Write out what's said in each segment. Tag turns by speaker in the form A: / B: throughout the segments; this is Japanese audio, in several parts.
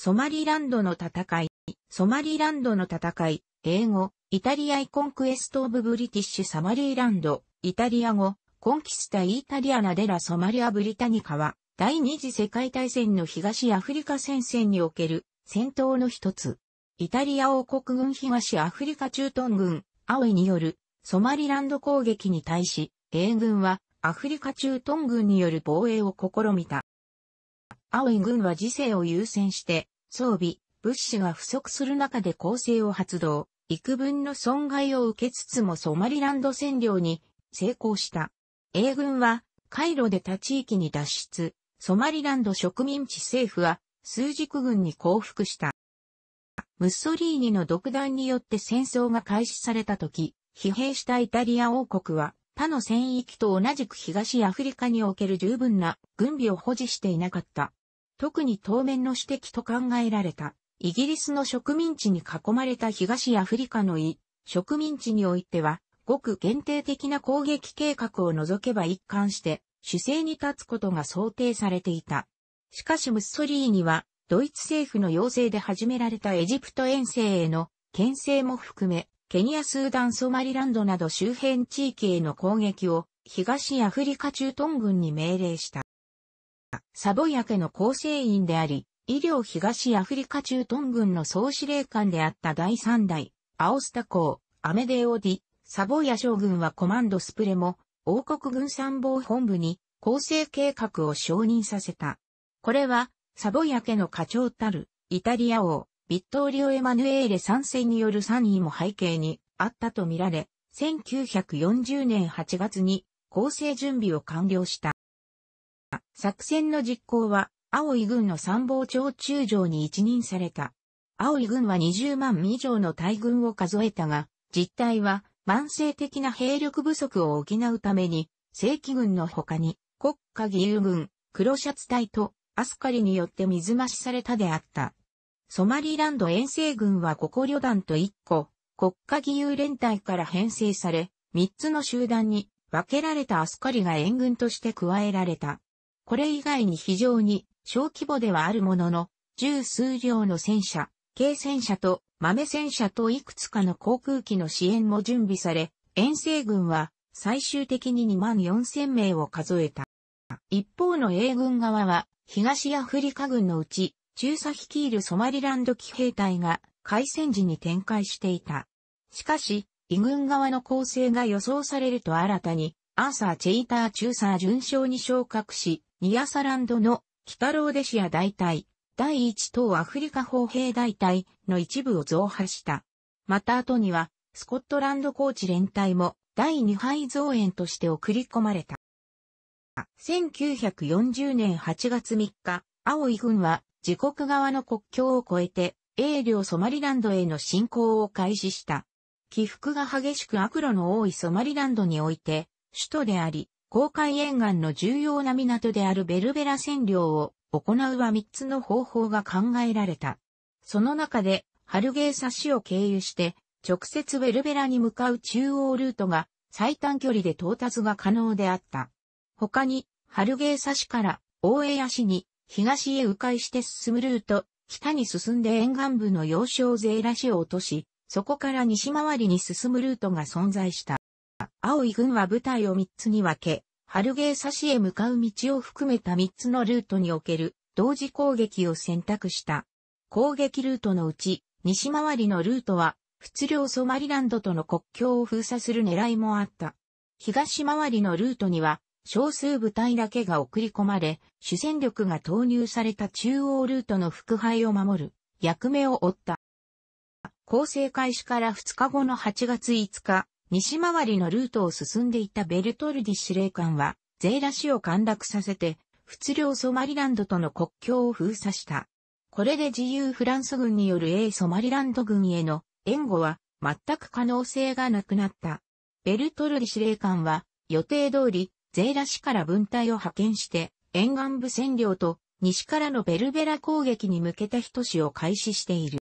A: ソマリランドの戦い、ソマリランドの戦い、英語、イタリアイコンクエスト・オブ・ブリティッシュ・サマリーランド、イタリア語、コンキスタ・イタリアナ・デラ・ソマリア・ブリタニカは、第二次世界大戦の東アフリカ戦線における戦闘の一つ。イタリア王国軍東アフリカ駐屯軍、アオエによるソマリランド攻撃に対し、英軍はアフリカ駐屯軍による防衛を試みた。青い軍は時勢を優先して、装備、物資が不足する中で攻勢を発動、幾分の損害を受けつつもソマリランド占領に成功した。英軍は、回路で他地域に脱出、ソマリランド植民地政府は、数軸軍に降伏した。ムッソリーニの独断によって戦争が開始された時、疲弊したイタリア王国は、他の戦域と同じく東アフリカにおける十分な軍備を保持していなかった。特に当面の指摘と考えられた、イギリスの植民地に囲まれた東アフリカの異植民地においては、ごく限定的な攻撃計画を除けば一貫して、主勢に立つことが想定されていた。しかしムッソリーには、ドイツ政府の要請で始められたエジプト遠征への牽制も含め、ケニア、スーダン、ソマリランドなど周辺地域への攻撃を東アフリカ駐屯軍に命令した。サボヤ家の構成員であり、医療東アフリカ中東軍の総司令官であった第3代、アオスタ公、アメデオディ、サボヤ将軍はコマンドスプレも、王国軍参謀本部に構成計画を承認させた。これは、サボヤ家の課長たる、イタリア王、ビットーリオ・エマヌエーレ参戦による参位も背景にあったとみられ、1940年8月に構成準備を完了した。作戦の実行は、青井軍の参謀長中将に一任された。青井軍は20万以上の大軍を数えたが、実態は慢性的な兵力不足を補うために、正規軍の他に、国家義勇軍、黒シャツ隊とアスカリによって水増しされたであった。ソマリランド遠征軍は5個旅団と1個、国家義勇連隊から編成され、3つの集団に分けられたアスカリが援軍として加えられた。これ以外に非常に小規模ではあるものの、十数両の戦車、軽戦車と豆戦車といくつかの航空機の支援も準備され、遠征軍は最終的に2万4千名を数えた。一方の英軍側は、東アフリカ軍のうち、中佐率いるソマリランド騎兵隊が開戦時に展開していた。しかし、異軍側の構成が予想されると新たに、アーサー・チェイター・チューサー準将に昇格し、ニアサランドの北ローデシア大隊、第1等アフリカ砲兵大隊の一部を増派した。また後には、スコットランドコーチ連隊も第2杯増援として送り込まれた。1940年8月3日、青い軍は自国側の国境を越えて、英領ソマリランドへの侵攻を開始した。起伏が激しく悪路の多いソマリランドにおいて、首都であり、公海沿岸の重要な港であるベルベラ占領を行うは3つの方法が考えられた。その中で、ハルゲーサ市を経由して、直接ベルベラに向かう中央ルートが最短距離で到達が可能であった。他に、ハルゲーサ市から大江屋市に東へ迂回して進むルート、北に進んで沿岸部の要衝ゼーラ市を落とし、そこから西回りに進むルートが存在した。青い軍は部隊を3つに分け、春ゲーサシへ向かう道を含めた3つのルートにおける同時攻撃を選択した。攻撃ルートのうち、西回りのルートは、仏領ソマリランドとの国境を封鎖する狙いもあった。東回りのルートには、少数部隊だけが送り込まれ、主戦力が投入された中央ルートの副配を守る役目を負った。構成開始から2日後の8月5日、西回りのルートを進んでいたベルトルディ司令官は、ゼーラ市を陥落させて、仏領ソマリランドとの国境を封鎖した。これで自由フランス軍による A ソマリランド軍への援護は全く可能性がなくなった。ベルトルディ司令官は予定通りゼーラ市から分隊を派遣して沿岸部占領と西からのベルベラ攻撃に向けた一市を開始している。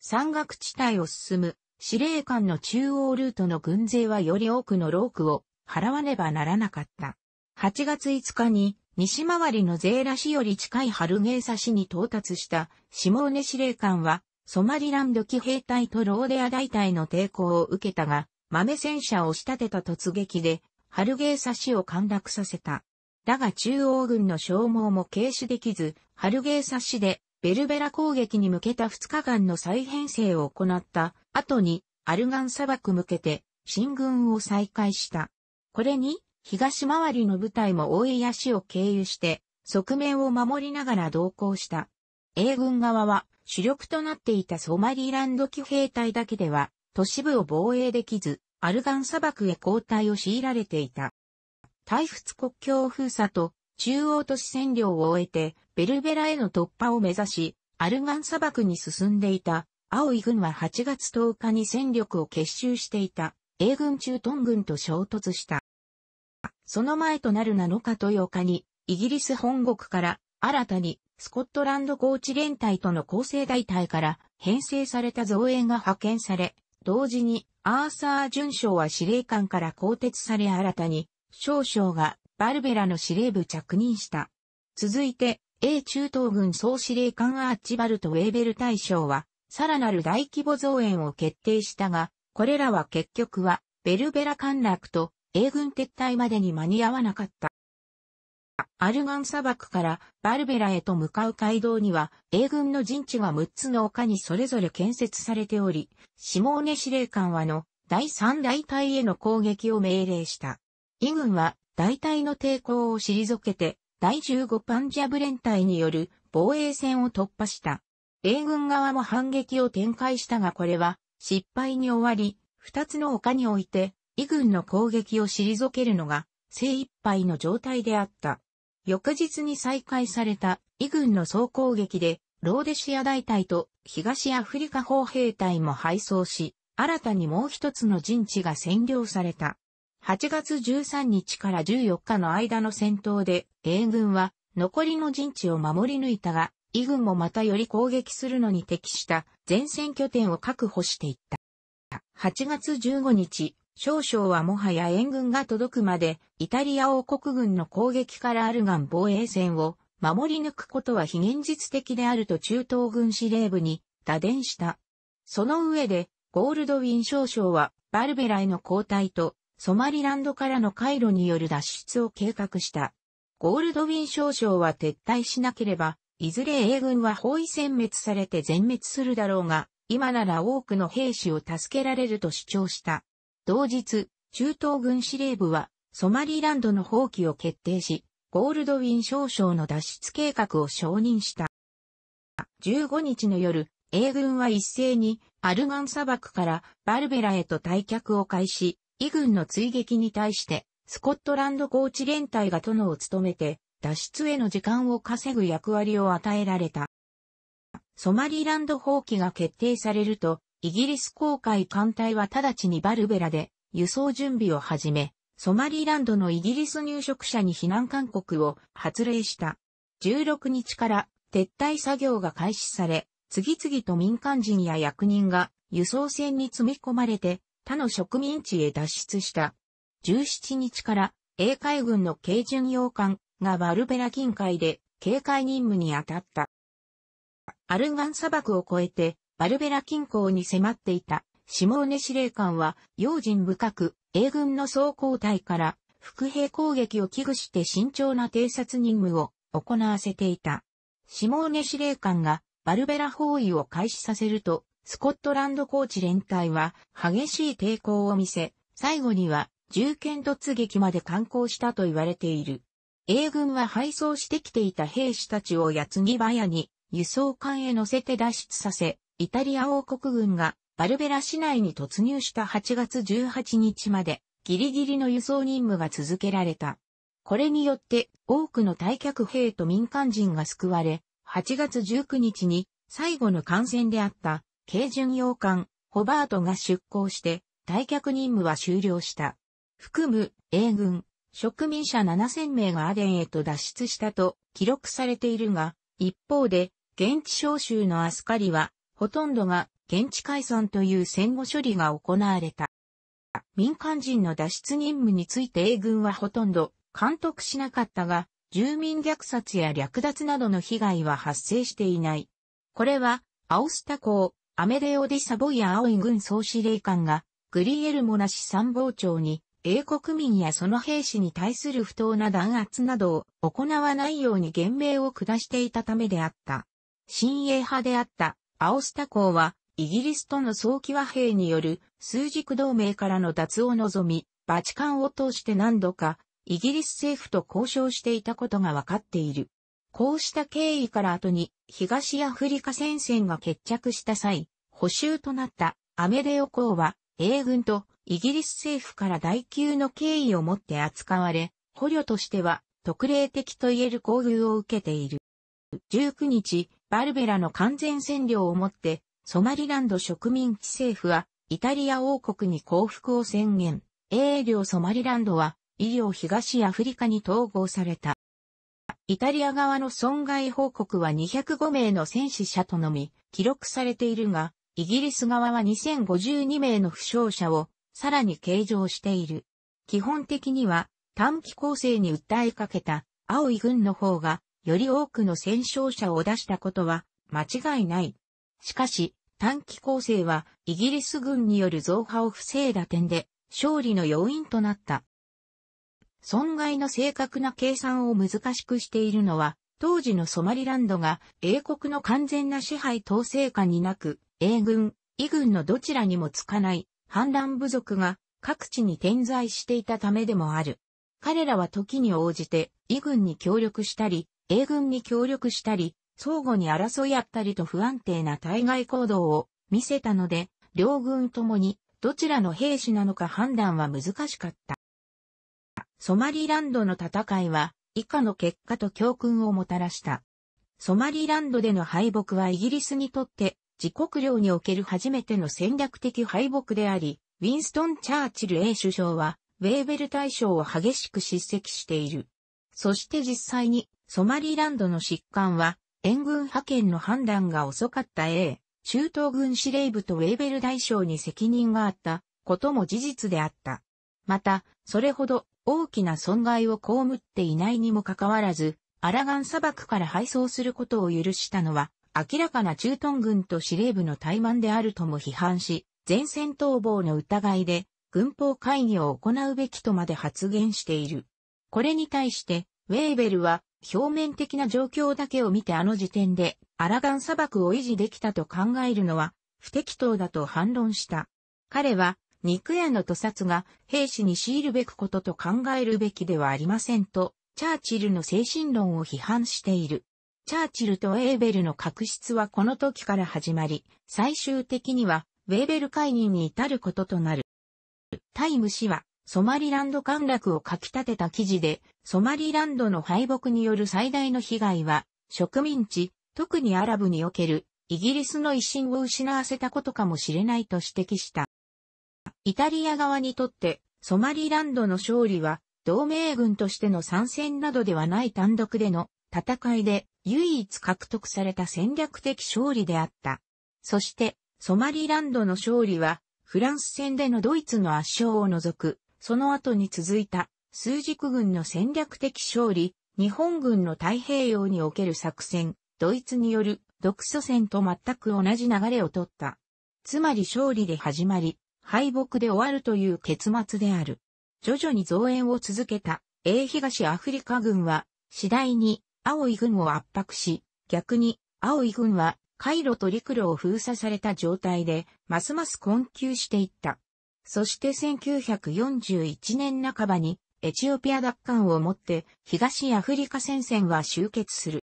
A: 山岳地帯を進む司令官の中央ルートの軍勢はより多くのロークを払わねばならなかった。8月5日に西回りのゼーラ市より近いハルゲーサ市に到達したシモーネ司令官はソマリランド騎兵隊とローデア大隊の抵抗を受けたが、豆戦車を仕立てた突撃で、ハルゲーサ市を陥落させた。だが中央軍の消耗も軽視できず、ハルゲーサ市でベルベラ攻撃に向けた2日間の再編成を行った後にアルガン砂漠向けて進軍を再開した。これに東回りの部隊も大江市を経由して側面を守りながら同行した。英軍側は主力となっていたソマリランド騎兵隊だけでは都市部を防衛できずアルガン砂漠へ交代を強いられていた。退仏国境封鎖と中央都市占領を終えてベルベラへの突破を目指し、アルガン砂漠に進んでいた、青い軍は8月10日に戦力を結集していた、英軍トン軍と衝突した。その前となる7日と8日に、イギリス本国から新たにスコットランド高知連隊との構成大隊から編成された造営が派遣され、同時にアーサー巡将は司令官から更迭され新たに少将がバルベラの司令部着任した。続いて A 中東軍総司令官アーチバルト・ウェーベル大将は、さらなる大規模増援を決定したが、これらは結局は、ベルベラ陥落と、英軍撤退までに間に合わなかった。アルガン砂漠からバルベラへと向かう街道には、英軍の陣地が6つの丘にそれぞれ建設されており、シモーネ司令官はの第3大隊への攻撃を命令した。イ軍は大隊の抵抗を退けて、第15パンジャブ連隊による防衛戦を突破した。英軍側も反撃を展開したがこれは失敗に終わり、二つの丘において、異軍の攻撃を退けるのが精一杯の状態であった。翌日に再開された異軍の総攻撃で、ローデシア大隊と東アフリカ砲兵隊も敗走し、新たにもう一つの陣地が占領された。8月13日から14日の間の戦闘で、英軍は残りの陣地を守り抜いたが、イ軍もまたより攻撃するのに適した前線拠点を確保していった。8月15日、少将はもはや援軍が届くまで、イタリア王国軍の攻撃からアルガン防衛線を守り抜くことは非現実的であると中東軍司令部に打電した。その上で、ゴールドウィン少将はバルベラへの交代とソマリランドからの回路による脱出を計画した。ゴールドウィン少将は撤退しなければ、いずれ英軍は包囲殲滅されて全滅するだろうが、今なら多くの兵士を助けられると主張した。同日、中東軍司令部は、ソマリランドの放棄を決定し、ゴールドウィン少将の脱出計画を承認した。15日の夜、英軍は一斉にアルガン砂漠からバルベラへと退却を開始、イ軍の追撃に対して、スコットランド高チ連隊が殿を務めて、脱出への時間を稼ぐ役割を与えられた。ソマリランド放棄が決定されると、イギリス航海艦隊は直ちにバルベラで輸送準備を始め、ソマリランドのイギリス入植者に避難勧告を発令した。16日から撤退作業が開始され、次々と民間人や役人が輸送船に積み込まれて他の植民地へ脱出した。17日から英海軍の軽巡洋艦がバルベラ近海で警戒任務に当たった。アルガン砂漠を越えてバルベラ近郊に迫っていたシモーネ司令官は用心深く英軍の装甲隊から伏兵攻撃を危惧して慎重な偵察任務を行わせていた。シモーネ司令官がバルベラ包囲を開始させるとスコットランドコーチ連隊は激しい抵抗を見せ、最後には銃剣突撃まで観光したと言われている。英軍は配送してきていた兵士たちを矢継ぎ早に輸送艦へ乗せて脱出させ、イタリア王国軍がバルベラ市内に突入した8月18日までギリギリの輸送任務が続けられた。これによって多くの退却兵と民間人が救われ、8月19日に最後の感染であった軽巡洋艦、ホバートが出港して、退却任務は終了した。含む、英軍、植民者7000名がアデンへと脱出したと記録されているが、一方で、現地召集のアスカリは、ほとんどが現地解散という戦後処理が行われた。民間人の脱出任務について英軍はほとんど監督しなかったが、住民虐殺や略奪などの被害は発生していない。これは、アオスタ港、アメデオ・ディ・サボイア・アオイ軍総司令官が、グリエルモナシ参謀長に、英国民やその兵士に対する不当な弾圧などを行わないように言命を下していたためであった。新鋭派であったアオスタ公は、イギリスとの早期和平による数軸同盟からの脱を望み、バチカンを通して何度かイギリス政府と交渉していたことが分かっている。こうした経緯から後に東アフリカ戦線が決着した際、補修となったアメデオ公は英軍とイギリス政府から大級の敬意を持って扱われ、捕虜としては特例的といえる交流を受けている。19日、バルベラの完全占領をもって、ソマリランド植民地政府は、イタリア王国に降伏を宣言。英領ソマリランドは、医療東アフリカに統合された。イタリア側の損害報告は205名の戦死者とのみ記録されているが、イギリス側は2052名の負傷者をさらに計上している。基本的には短期構成に訴えかけた青い軍の方がより多くの戦勝者を出したことは間違いない。しかし短期構成はイギリス軍による増派を防いだ点で勝利の要因となった。損害の正確な計算を難しくしているのは、当時のソマリランドが英国の完全な支配統制下になく、英軍、異軍のどちらにもつかない反乱部族が各地に点在していたためでもある。彼らは時に応じて、異軍に協力したり、英軍に協力したり、相互に争いあったりと不安定な対外行動を見せたので、両軍ともにどちらの兵士なのか判断は難しかった。ソマリランドの戦いは以下の結果と教訓をもたらした。ソマリランドでの敗北はイギリスにとって自国領における初めての戦略的敗北であり、ウィンストン・チャーチル A 首相は、ウェーベル大将を激しく叱責している。そして実際に、ソマリランドの疾患は、援軍派遣の判断が遅かった A、中東軍司令部とウェーベル大将に責任があったことも事実であった。また、それほど大きな損害を被っていないにもかかわらず、アラガン砂漠から敗走することを許したのは、明らかな中東軍と司令部の怠慢であるとも批判し、前線逃亡の疑いで、軍法会議を行うべきとまで発言している。これに対して、ウェーベルは、表面的な状況だけを見てあの時点で、アラガン砂漠を維持できたと考えるのは、不適当だと反論した。彼は、肉屋の屠殺が兵士に強いるべきことと考えるべきではありませんと、チャーチルの精神論を批判している。チャーチルとエーベルの確執はこの時から始まり、最終的には、ウェーベル解任に至ることとなる。タイム氏は、ソマリランド陥落を書き立てた記事で、ソマリランドの敗北による最大の被害は、植民地、特にアラブにおける、イギリスの威信を失わせたことかもしれないと指摘した。イタリア側にとって、ソマリランドの勝利は、同盟軍としての参戦などではない単独での戦いで唯一獲得された戦略的勝利であった。そして、ソマリランドの勝利は、フランス戦でのドイツの圧勝を除く、その後に続いた、数軸軍の戦略的勝利、日本軍の太平洋における作戦、ドイツによる独ソ戦と全く同じ流れを取った。つまり勝利で始まり、敗北で終わるという結末である。徐々に増援を続けた A 東アフリカ軍は次第に青い軍を圧迫し、逆に青い軍は回路と陸路を封鎖された状態で、ますます困窮していった。そして1941年半ばにエチオピア奪還をもって東アフリカ戦線は終結する。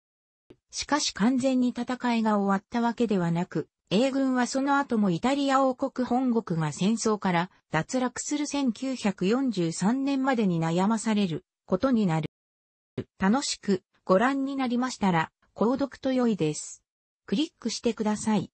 A: しかし完全に戦いが終わったわけではなく、英軍はその後もイタリア王国本国が戦争から脱落する1943年までに悩まされることになる。楽しくご覧になりましたら、購読と良いです。クリックしてください。